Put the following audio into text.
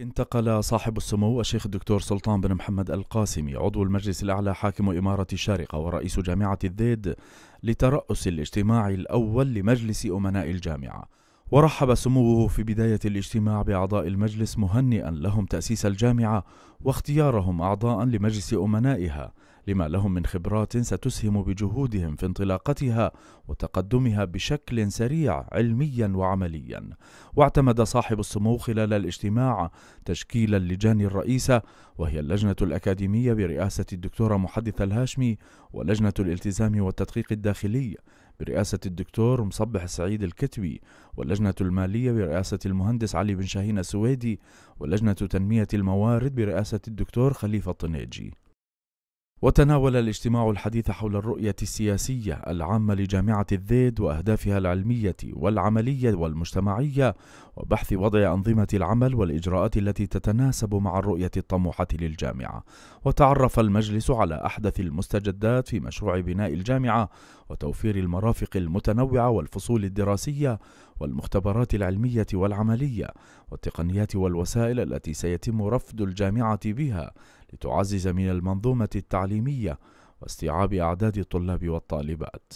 انتقل صاحب السمو الشيخ الدكتور سلطان بن محمد القاسمي عضو المجلس الأعلى حاكم إمارة الشارقة ورئيس جامعة الذيد لترأس الاجتماع الأول لمجلس أمناء الجامعة ورحب سموه في بداية الاجتماع بأعضاء المجلس مهنئا لهم تأسيس الجامعة واختيارهم أعضاء لمجلس أمنائها لما لهم من خبرات ستسهم بجهودهم في انطلاقتها وتقدمها بشكل سريع علميا وعمليا واعتمد صاحب السمو خلال الاجتماع تشكيل اللجان الرئيسة وهي اللجنة الأكاديمية برئاسة الدكتورة محدث الهاشمي ولجنة الالتزام والتدقيق الداخلي برئاسة الدكتور مصبح سعيد الكتبي واللجنة المالية برئاسة المهندس علي بن شاهين السويدي ولجنة تنمية الموارد برئاسة الدكتور خليفة الطنيجي وتناول الاجتماع الحديث حول الرؤية السياسية العامة لجامعة الذيد وأهدافها العلمية والعملية والمجتمعية وبحث وضع أنظمة العمل والإجراءات التي تتناسب مع الرؤية الطموحة للجامعة وتعرف المجلس على أحدث المستجدات في مشروع بناء الجامعة وتوفير المرافق المتنوعة والفصول الدراسية والمختبرات العلمية والعملية والتقنيات والوسائل التي سيتم رفد الجامعة بها لتعزز من المنظومة التعليمية واستيعاب أعداد الطلاب والطالبات